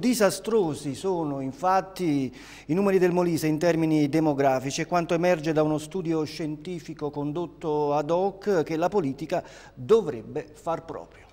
Disastrosi sono infatti i numeri del Molise in termini demografici e quanto emerge da uno studio scientifico condotto ad hoc che la politica dovrebbe far proprio.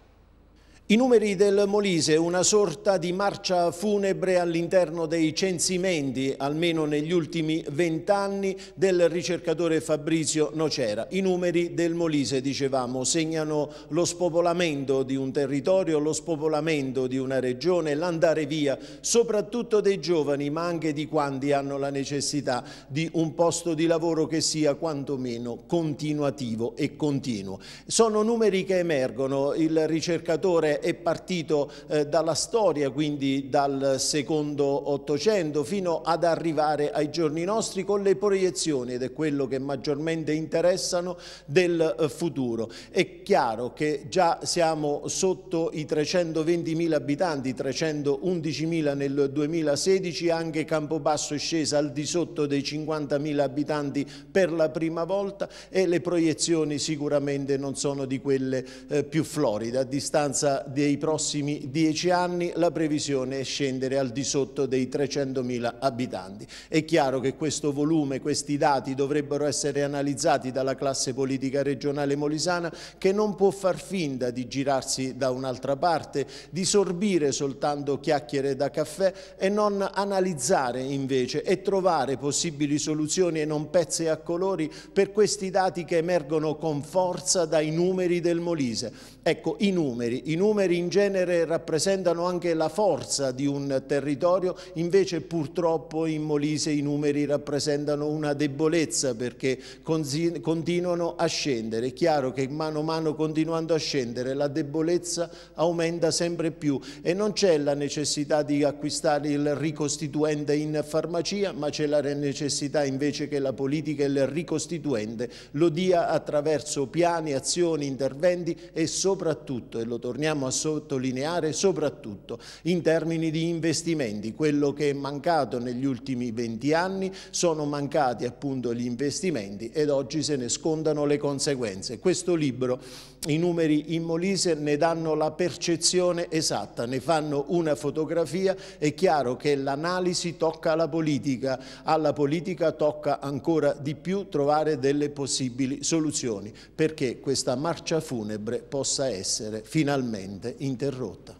I numeri del Molise, una sorta di marcia funebre all'interno dei censimenti, almeno negli ultimi vent'anni, del ricercatore Fabrizio Nocera. I numeri del Molise, dicevamo, segnano lo spopolamento di un territorio, lo spopolamento di una regione, l'andare via, soprattutto dei giovani, ma anche di quanti hanno la necessità di un posto di lavoro che sia quantomeno continuativo e continuo. Sono numeri che emergono, il ricercatore è partito eh, dalla storia, quindi dal secondo Ottocento, fino ad arrivare ai giorni nostri con le proiezioni, ed è quello che maggiormente interessano, del eh, futuro. È chiaro che già siamo sotto i 320.000 abitanti, 311.000 nel 2016, anche Campobasso è scesa al di sotto dei 50.000 abitanti per la prima volta e le proiezioni sicuramente non sono di quelle eh, più floride. A distanza dei prossimi dieci anni la previsione è scendere al di sotto dei 300.000 abitanti. È chiaro che questo volume, questi dati dovrebbero essere analizzati dalla classe politica regionale molisana che non può far finta di girarsi da un'altra parte, di sorbire soltanto chiacchiere da caffè e non analizzare invece e trovare possibili soluzioni e non pezze a colori per questi dati che emergono con forza dai numeri del Molise. Ecco, i numeri, i numeri numeri in genere rappresentano anche la forza di un territorio, invece purtroppo in Molise i numeri rappresentano una debolezza perché continuano a scendere. È chiaro che mano a mano continuando a scendere la debolezza aumenta sempre più e non c'è la necessità di acquistare il ricostituente in farmacia, ma c'è la necessità invece che la politica e il ricostituente lo dia attraverso piani, azioni, interventi e soprattutto, e lo torniamo a dobbiamo sottolineare soprattutto in termini di investimenti. Quello che è mancato negli ultimi 20 anni sono mancati appunto gli investimenti ed oggi se ne scontano le conseguenze. Questo libro, i numeri in Molise ne danno la percezione esatta, ne fanno una fotografia, è chiaro che l'analisi tocca alla politica, alla politica tocca ancora di più trovare delle possibili soluzioni perché questa marcia funebre possa essere finalmente totalmente interrotta.